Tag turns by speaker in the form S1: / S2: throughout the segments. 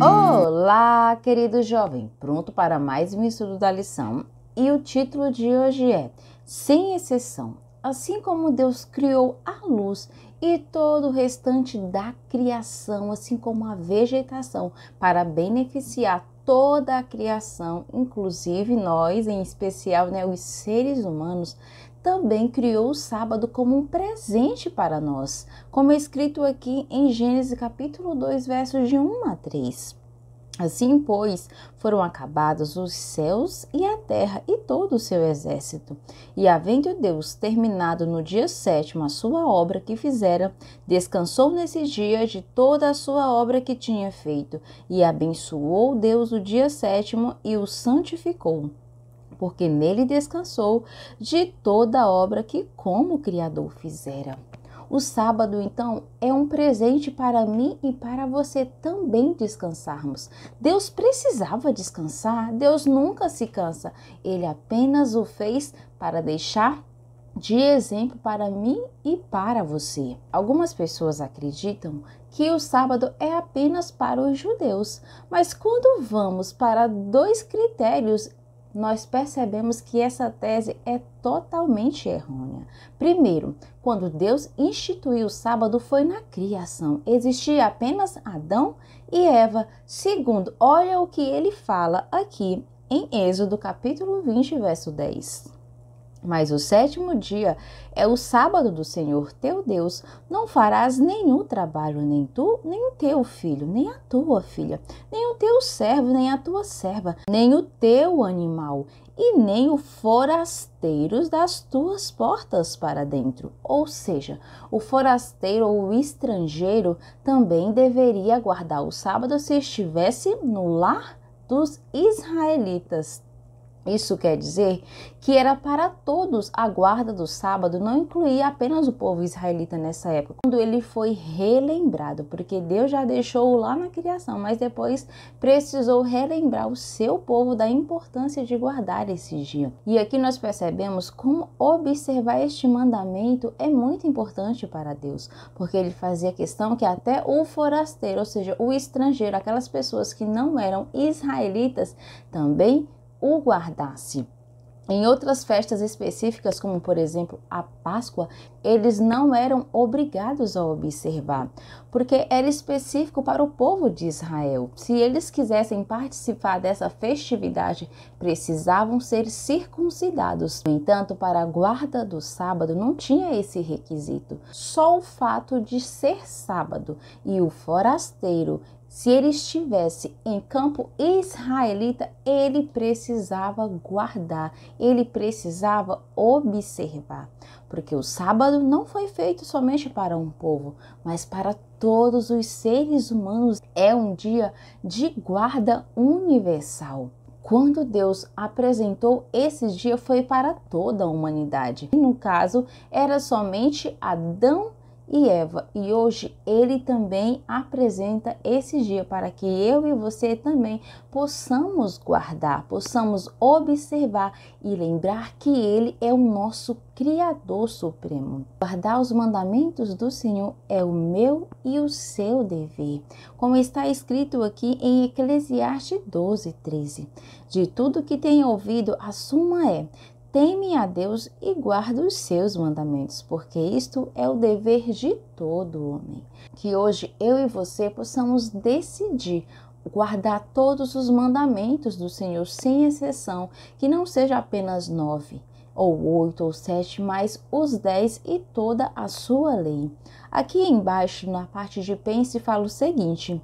S1: Olá, querido jovem, pronto para mais um estudo da lição? E o título de hoje é Sem exceção. Assim como Deus criou a luz e todo o restante da criação, assim como a vegetação, para beneficiar toda a criação, inclusive nós, em especial né, os seres humanos, também criou o sábado como um presente para nós, como é escrito aqui em Gênesis capítulo 2, versos de 1 a 3. Assim, pois, foram acabados os céus e a terra e todo o seu exército. E, havendo Deus terminado no dia sétimo a sua obra que fizera, descansou nesse dia de toda a sua obra que tinha feito, e abençoou Deus o dia sétimo e o santificou porque nele descansou de toda a obra que, como Criador, fizera. O sábado, então, é um presente para mim e para você também descansarmos. Deus precisava descansar, Deus nunca se cansa. Ele apenas o fez para deixar de exemplo para mim e para você. Algumas pessoas acreditam que o sábado é apenas para os judeus, mas quando vamos para dois critérios nós percebemos que essa tese é totalmente errônea. Primeiro, quando Deus instituiu o sábado foi na criação. Existia apenas Adão e Eva. Segundo, olha o que ele fala aqui em Êxodo capítulo 20, verso 10. Mas o sétimo dia é o sábado do Senhor teu Deus. Não farás nenhum trabalho, nem tu, nem o teu filho, nem a tua filha, nem o teu servo, nem a tua serva, nem o teu animal, e nem o forasteiro das tuas portas para dentro. Ou seja, o forasteiro ou o estrangeiro também deveria guardar o sábado se estivesse no lar dos israelitas isso quer dizer que era para todos a guarda do sábado, não incluía apenas o povo israelita nessa época. Quando ele foi relembrado, porque Deus já deixou lá na criação, mas depois precisou relembrar o seu povo da importância de guardar esse dia. E aqui nós percebemos como observar este mandamento é muito importante para Deus, porque ele fazia questão que até o forasteiro, ou seja, o estrangeiro, aquelas pessoas que não eram israelitas, também o guardasse. Em outras festas específicas, como por exemplo a Páscoa, eles não eram obrigados a observar, porque era específico para o povo de Israel. Se eles quisessem participar dessa festividade, precisavam ser circuncidados. No entanto, para a guarda do sábado não tinha esse requisito. Só o fato de ser sábado e o forasteiro se ele estivesse em campo israelita, ele precisava guardar, ele precisava observar, porque o sábado não foi feito somente para um povo, mas para todos os seres humanos. É um dia de guarda universal quando Deus apresentou esse dia foi para toda a humanidade. E no caso, era somente Adão e Eva, e hoje ele também apresenta esse dia para que eu e você também possamos guardar, possamos observar e lembrar que ele é o nosso Criador Supremo. Guardar os mandamentos do Senhor é o meu e o seu dever, como está escrito aqui em Eclesiastes 12, 13. De tudo que tenho ouvido, a suma é: teme a Deus e guarda os seus mandamentos, porque isto é o dever de todo homem. Que hoje eu e você possamos decidir guardar todos os mandamentos do Senhor, sem exceção, que não seja apenas nove, ou oito, ou sete, mas os dez e toda a sua lei. Aqui embaixo, na parte de pense, fala o seguinte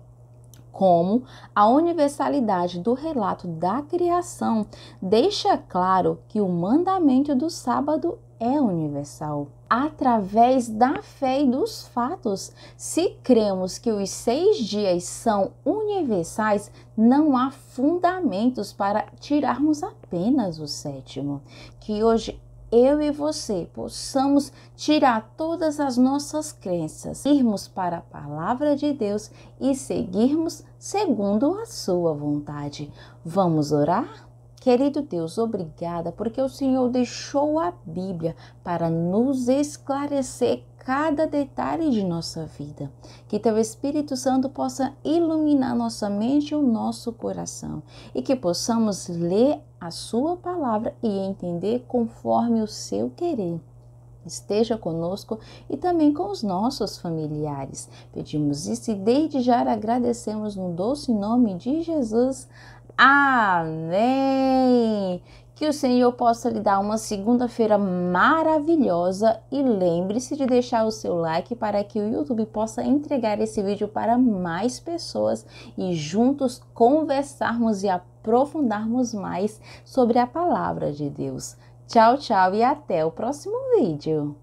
S1: como a universalidade do relato da criação deixa claro que o mandamento do sábado é universal. Através da fé e dos fatos, se cremos que os seis dias são universais, não há fundamentos para tirarmos apenas o sétimo, que hoje eu e você possamos tirar todas as nossas crenças, irmos para a palavra de Deus e seguirmos segundo a sua vontade. Vamos orar? Querido Deus, obrigada porque o Senhor deixou a Bíblia para nos esclarecer cada detalhe de nossa vida. Que teu Espírito Santo possa iluminar nossa mente e o nosso coração e que possamos ler a sua palavra e entender conforme o seu querer. Esteja conosco e também com os nossos familiares. Pedimos isso e desde já agradecemos no doce nome de Jesus. Amém! Que o Senhor possa lhe dar uma segunda-feira maravilhosa e lembre-se de deixar o seu like para que o YouTube possa entregar esse vídeo para mais pessoas e juntos conversarmos e aprofundarmos mais sobre a palavra de Deus. Tchau, tchau e até o próximo vídeo.